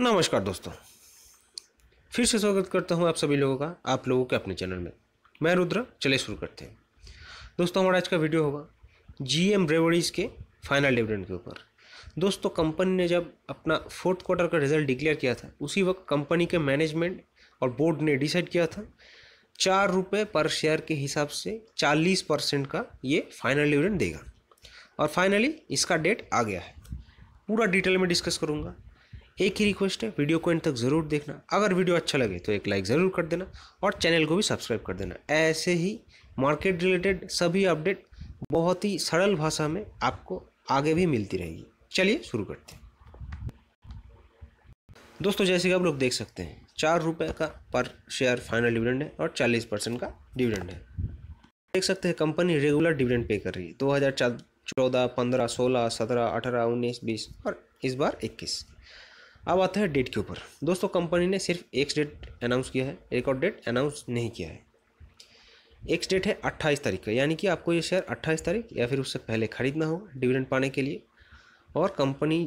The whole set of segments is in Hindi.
नमस्कार दोस्तों फिर से स्वागत करता हूँ आप सभी लोगों का आप लोगों के अपने चैनल में मैं रुद्र चले शुरू करते हैं दोस्तों हमारा आज का वीडियो होगा जी एम ब्रेवरीज के फाइनल डिविडेंड के ऊपर दोस्तों कंपनी ने जब अपना फोर्थ क्वार्टर का रिजल्ट डिक्लेयर किया था उसी वक्त कंपनी के मैनेजमेंट और बोर्ड ने डिसाइड किया था चार रुपये पर शेयर के हिसाब से चालीस परसेंट का ये फाइनल डिविडेंड देगा और फाइनली इसका डेट आ गया है पूरा डिटेल में डिस्कस करूँगा एक ही रिक्वेस्ट है वीडियो को इन तक ज़रूर देखना अगर वीडियो अच्छा लगे तो एक लाइक ज़रूर कर देना और चैनल को भी सब्सक्राइब कर देना ऐसे ही मार्केट रिलेटेड सभी अपडेट बहुत ही सरल भाषा में आपको आगे भी मिलती रहेगी चलिए शुरू करते हैं दोस्तों जैसे कि आप लोग देख सकते हैं चार रुपये का पर शेयर फाइनल डिविडेंड है और चालीस परसेंट का डिविडेंड है देख सकते हैं कंपनी रेगुलर डिविडेंड पे कर रही है दो हज़ार चौदह पंद्रह सोलह सत्रह अठारह उन्नीस बीस और इस बार इक्कीस अब आता है डेट के ऊपर दोस्तों कंपनी ने सिर्फ एक डेट अनाउंस किया है एक और डेट अनाउंस नहीं किया है एक डेट है अट्ठाईस तारीख का यानी कि आपको ये शेयर अट्ठाईस तारीख या फिर उससे पहले ख़रीदना होगा डिविडेंड पाने के लिए और कंपनी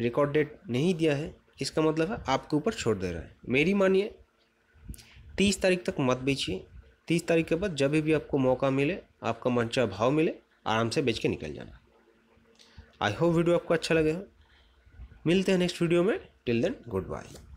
रिकॉर्ड डेट नहीं दिया है इसका मतलब है आपके ऊपर छोड़ दे रहा है मेरी मानिए तीस तारीख तक मत बेचिए तीस तारीख के बाद जब भी आपको मौका मिले आपका मनचा भाव मिले आराम से बेच के निकल जाना आई होप वीडियो आपको अच्छा लगे हो मिलते हैं नेक्स्ट वीडियो में टिल देन गुड बाय